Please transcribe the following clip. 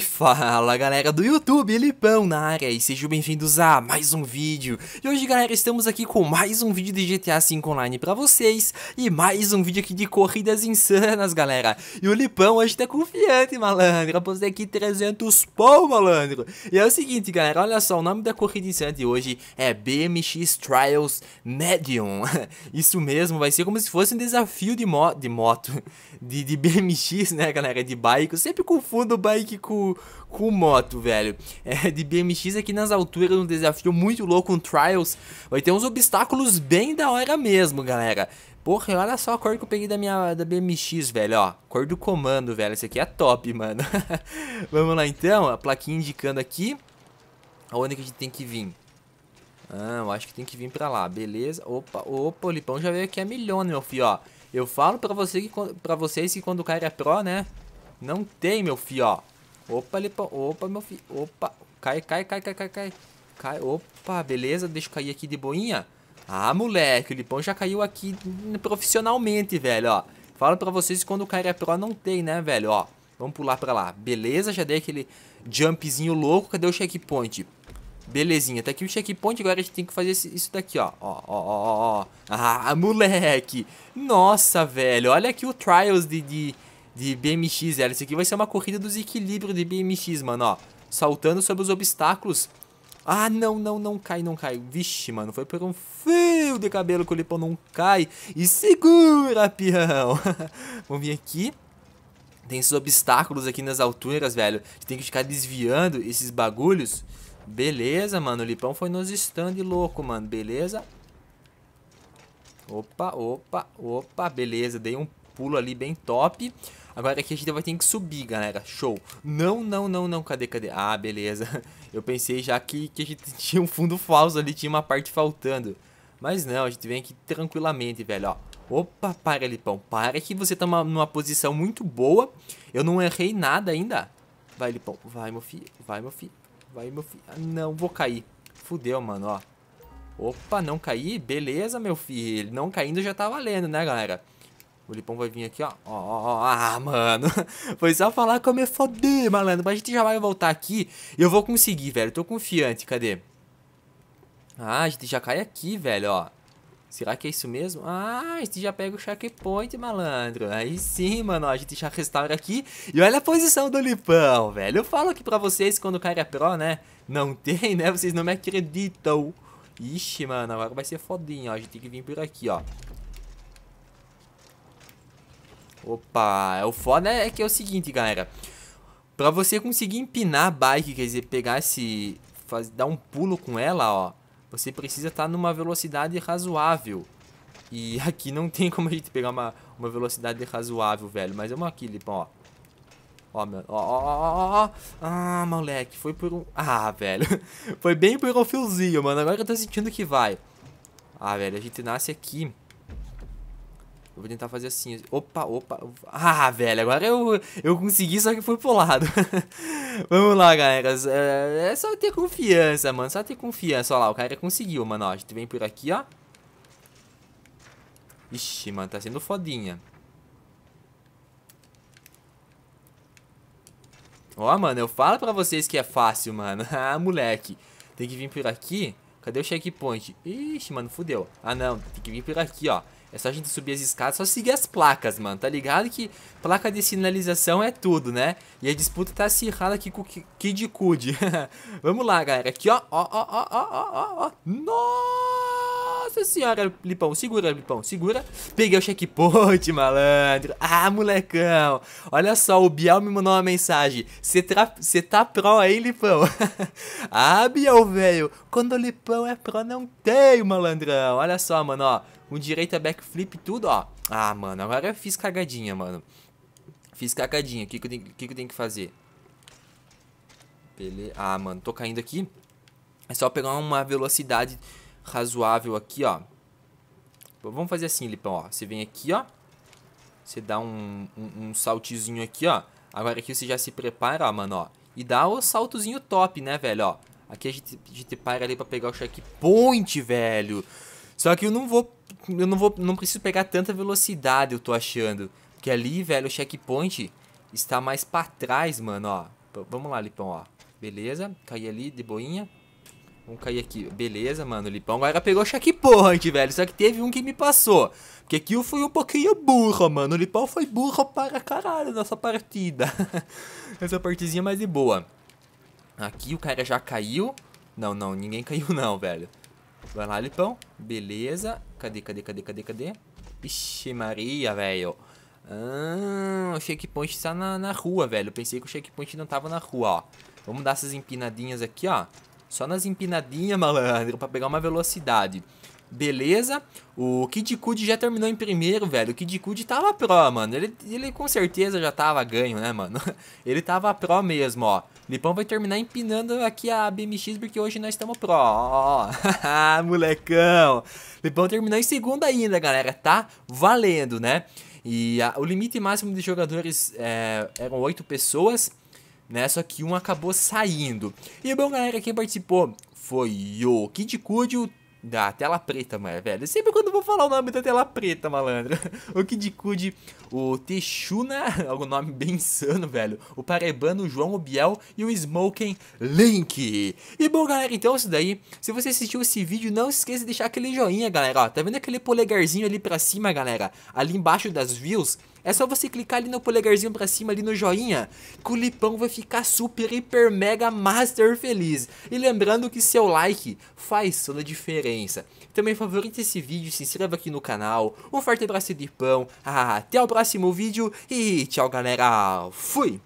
fala galera do YouTube, Lipão na área e sejam bem-vindos a mais um vídeo E hoje galera, estamos aqui com mais um vídeo de GTA V Online pra vocês E mais um vídeo aqui de corridas insanas galera E o Lipão hoje tá confiante malandro, apostei aqui 300 pão malandro E é o seguinte galera, olha só, o nome da corrida insana de hoje é BMX Trials Medium Isso mesmo, vai ser como se fosse um desafio de, mo de moto, de, de BMX né galera, de bike Eu sempre confundo bike com com, moto, velho. É, de BMX aqui nas alturas, um desafio muito louco, um Trials. Vai ter uns obstáculos bem da hora mesmo, galera. Porra, olha só a cor que eu peguei da minha da BMX, velho, ó. Cor do comando, velho. Isso aqui é top, mano. Vamos lá, então. A plaquinha indicando aqui. Aonde que a gente tem que vir. Ah, eu acho que tem que vir pra lá. Beleza. Opa, opa, o Lipão já veio aqui a milhão meu filho, ó. Eu falo pra, você que, pra vocês que quando o cara é pró, né? Não tem, meu filho, ó. Opa, Lipão. Opa, meu filho. Opa. Cai, cai, cai, cai, cai, cai. Cai. Opa, beleza. Deixa eu cair aqui de boinha. Ah, moleque. O Lipão já caiu aqui profissionalmente, velho, ó. Falo pra vocês que quando o cara é pro não tem, né, velho, ó. Vamos pular pra lá. Beleza, já dei aquele jumpzinho louco. Cadê o checkpoint? Belezinha, tá aqui o checkpoint, agora a gente tem que fazer isso daqui, ó. Ó, ó, ó, ó. Ah, moleque! Nossa, velho, olha aqui o Trials de, de, de BMX, velho. Isso aqui vai ser uma corrida dos equilíbrios de BMX, mano, ó. Saltando sobre os obstáculos. Ah, não, não, não cai, não cai. Vixe, mano, foi por um fio de cabelo que o Lipão não cai. E segura, peão. Vamos vir aqui. Tem esses obstáculos aqui nas alturas, velho. tem que ficar desviando esses bagulhos. Beleza, mano. O Lipão foi nos stand louco, mano. Beleza. Opa, opa, opa. Beleza. Dei um pulo ali bem top. Agora aqui a gente vai ter que subir, galera. Show. Não, não, não, não. Cadê, cadê? Ah, beleza. Eu pensei já que, que a gente tinha um fundo falso ali, tinha uma parte faltando. Mas não, a gente vem aqui tranquilamente, velho, ó. Opa, para Lipão. pão. Para que você tá uma, numa posição muito boa. Eu não errei nada ainda. Vai, Lipão. Vai, meu filho. Vai, meu filho. Vai, meu filho. Ah, não, vou cair. Fudeu, mano, ó. Opa, não caí. Beleza, meu filho. Não caindo já tá valendo, né, galera? O Lipão vai vir aqui, ó. Ó, ó, ó. Ah, mano. Foi só falar que eu me fodi, malandro. Mas a gente já vai voltar aqui. E eu vou conseguir, velho. Tô confiante. Cadê? Ah, a gente já cai aqui, velho, ó. Será que é isso mesmo? Ah, a gente já pega o checkpoint, malandro. Aí sim, mano, ó, a gente já restaura aqui. E olha a posição do Lipão, velho. Eu falo aqui pra vocês quando o cara é né? Não tem, né? Vocês não me acreditam. Ixi, mano, agora vai ser fodinho, ó. A gente tem que vir por aqui, ó. Opa, é o foda é que é o seguinte, galera. Pra você conseguir empinar a bike, quer dizer, pegar esse... Faz, dar um pulo com ela, ó. Você precisa estar tá numa velocidade razoável. E aqui não tem como a gente pegar uma, uma velocidade razoável, velho. Mas vamos aqui, Lipão, ó. Ó, meu. Ó, ó, ó, ó. Ah, moleque. Foi por um. Ah, velho. foi bem por um fiozinho, mano. Agora eu tô sentindo que vai. Ah, velho. A gente nasce aqui. Eu vou tentar fazer assim. Opa, opa. Ah, velho, agora eu, eu consegui, só que foi pro lado. Vamos lá, galera. É, é, só ter confiança, mano. Só ter confiança. Olha lá, o cara conseguiu, mano. Ó, a gente vem por aqui, ó. Ixi, mano, tá sendo fodinha. Ó, mano, eu falo pra vocês que é fácil, mano. ah, moleque. Tem que vir por aqui. Cadê o checkpoint? Ixi, mano, fudeu. Ah, não. Tem que vir por aqui, ó. É só a gente subir as escadas, só seguir as placas, mano. Tá ligado que placa de sinalização é tudo, né? E a disputa tá acirrada aqui com o Kid Kud. Vamos lá, galera. Aqui, ó. Ó, ó, ó, ó, ó, ó. Nossa senhora, Lipão. Segura, Lipão. Segura. Peguei o checkpoint, malandro. Ah, molecão. Olha só, o Biel me mandou uma mensagem. Você tá pro aí, Lipão? ah, Biel, velho. Quando o Lipão é pro, não tem, malandrão. Olha só, mano, ó o direito é backflip, tudo, ó. Ah, mano, agora eu fiz cagadinha, mano. Fiz cagadinha. O que, que, eu, tenho, que, que eu tenho que fazer? Beleza. Ah, mano, tô caindo aqui. É só pegar uma velocidade razoável aqui, ó. Vamos fazer assim, Lipão, ó. Você vem aqui, ó. Você dá um, um, um saltezinho aqui, ó. Agora aqui você já se prepara, ó, mano, ó. E dá o saltozinho top, né, velho, ó. Aqui a gente, a gente para ali pra pegar o checkpoint, velho. Só que eu não vou. Eu não vou. Não preciso pegar tanta velocidade, eu tô achando. Que ali, velho, o checkpoint está mais pra trás, mano, ó. P vamos lá, Lipão, ó. Beleza, caí ali de boinha. Vamos cair aqui. Beleza, mano, Lipão. Agora pegou o checkpoint, velho. Só que teve um que me passou. Porque aqui eu fui um pouquinho burro, mano. O Lipão foi burro para caralho nessa partida. Essa partezinha mais de boa. Aqui o cara já caiu. Não, não, ninguém caiu não, velho. Vai lá, Lipão. Beleza. Cadê, cadê, cadê, cadê, cadê? Ixi, Maria, velho. Ah, o checkpoint está na, na rua, velho. pensei que o checkpoint não tava na rua, ó. Vamos dar essas empinadinhas aqui, ó. Só nas empinadinhas, malandro, pra pegar uma velocidade. Beleza? O Kid Kud já terminou em primeiro, velho. O Kid Kud tava pró, mano. Ele, ele com certeza já tava ganho, né, mano? ele tava pró mesmo, ó. Lipão vai terminar empinando aqui a BMX, porque hoje nós estamos pró. molecão. Lipão terminou em segundo ainda, galera. Tá valendo, né? E a, o limite máximo de jogadores é, eram oito pessoas né? Só que um acabou saindo. E bom, galera, quem participou foi o Kid Cudio, da tela preta, mas, velho. Sempre quando eu vou falar o nome da tela preta, malandro. O Kid Kudi, o Teixuna, algum nome bem insano, velho. O Parebano, o João Biel e o Smoking Link. E bom, galera, então é isso daí. Se você assistiu esse vídeo, não esqueça de deixar aquele joinha, galera. Ó, tá vendo aquele polegarzinho ali pra cima, galera? Ali embaixo das views? É só você clicar ali no polegarzinho pra cima, ali no joinha, que o Lipão vai ficar super, hiper, mega, master feliz. E lembrando que seu like faz toda a diferença. Também favorite esse vídeo, se inscreva aqui no canal. Um forte abraço de Lipão, ah, até o próximo vídeo e tchau galera, fui!